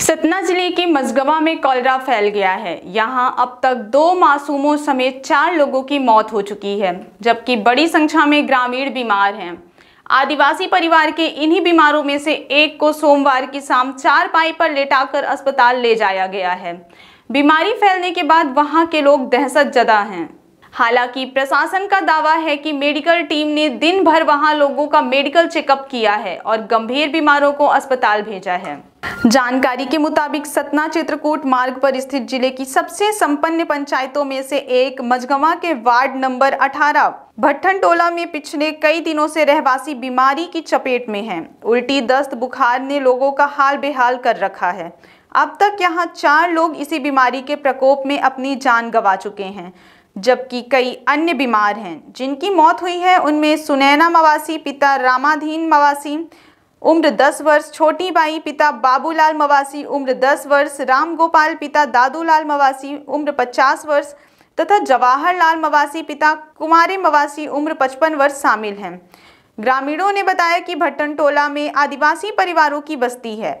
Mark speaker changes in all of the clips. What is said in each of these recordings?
Speaker 1: सतना जिले के मजगवा में कॉलरा फैल गया है यहाँ अब तक दो मासूमों समेत चार लोगों की मौत हो चुकी है जबकि बड़ी संख्या में ग्रामीण बीमार हैं आदिवासी परिवार के इन्हीं बीमारों में से एक को सोमवार की शाम चार पाई पर लेटाकर अस्पताल ले जाया गया है बीमारी फैलने के बाद वहां के लोग दहशत जदा हैं हालांकि प्रशासन का दावा है कि मेडिकल टीम ने दिन भर वहां लोगों का मेडिकल चेकअप किया है और गंभीर बीमारों को अस्पताल भेजा है जानकारी के मुताबिक सतना चित्रकूट मार्ग पर स्थित जिले की सबसे संपन्न पंचायतों में से एक मजगवा के वार्ड नंबर 18 भट्टन टोला में पिछले कई दिनों से रहवासी बीमारी की चपेट में हैं। उल्टी दस्त बुखार ने लोगों का हाल बेहाल कर रखा है अब तक यहाँ चार लोग इसी बीमारी के प्रकोप में अपनी जान गंवा चुके हैं जबकि कई अन्य बीमार हैं जिनकी मौत हुई है उनमें सुनैना मवासी पिता रामाधीन मवासी उम्र 10 वर्ष छोटी बाई पिता बाबूलाल मवासी उम्र 10 वर्ष राम गोपाल पिता दादूलाल मवासी उम्र 50 वर्ष तथा जवाहरलाल मवासी पिता कुमारी मवासी उम्र 55 वर्ष शामिल हैं ग्रामीणों ने बताया कि भट्टन टोला में आदिवासी परिवारों की बस्ती है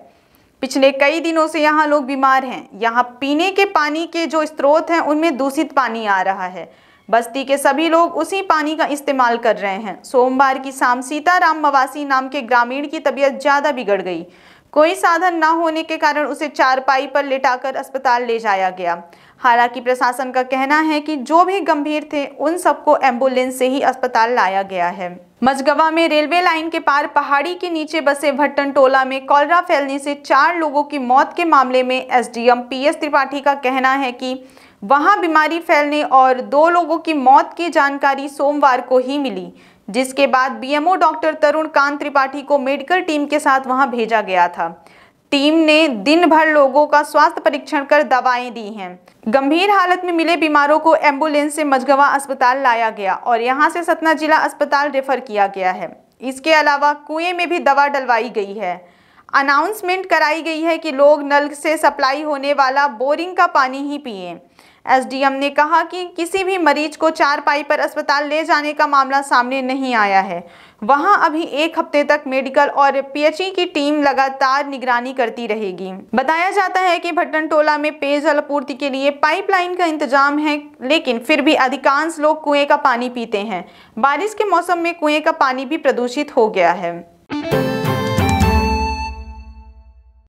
Speaker 1: पिछले कई दिनों से यहाँ लोग बीमार हैं यहाँ पीने के पानी के जो स्रोत हैं उनमें दूषित पानी आ रहा है बस्ती के सभी लोग उसी पानी का इस्तेमाल कर रहे हैं सोमवार की शाम सीताराम मवासी नाम के ग्रामीण की तबीयत ज़्यादा बिगड़ गई कोई साधन न होने के कारण उसे चारपाई पर लिटाकर अस्पताल ले जाया गया हालांकि प्रशासन का कहना है कि जो भी गंभीर थे उन सबको एम्बुलेंस से ही अस्पताल लाया गया है मजगवा में रेलवे लाइन के पार पहाड़ी के नीचे बसे भट्टन टोला में कॉलरा फैलने से चार लोगों की मौत के मामले में एसडीएम पीएस त्रिपाठी का कहना है कि वहां बीमारी फैलने और दो लोगों की मौत की जानकारी सोमवार को ही मिली जिसके बाद बीएमओ डॉक्टर तरुण कांत त्रिपाठी को मेडिकल टीम के साथ वहां भेजा गया था टीम ने दिन भर लोगों का स्वास्थ्य परीक्षण कर दवाएं दी हैं गंभीर हालत में मिले बीमारों को एम्बुलेंस से मझगवा अस्पताल लाया गया और यहाँ से सतना जिला अस्पताल रेफर किया गया है इसके अलावा कुएं में भी दवा डलवाई गई है अनाउंसमेंट कराई गई है कि लोग नल से सप्लाई होने वाला बोरिंग का पानी ही पिए एसडीएम ने कहा कि किसी भी मरीज को चार पाई पर अस्पताल ले जाने का मामला सामने नहीं आया है वहां अभी एक हफ्ते तक मेडिकल और पीएचई की टीम लगातार निगरानी करती रहेगी बताया जाता है कि भट्टन टोला में पेयजल आपूर्ति के लिए पाइपलाइन का इंतजाम है लेकिन फिर भी अधिकांश लोग कुएं का पानी पीते हैं बारिश के मौसम में कुएं का पानी भी प्रदूषित हो गया है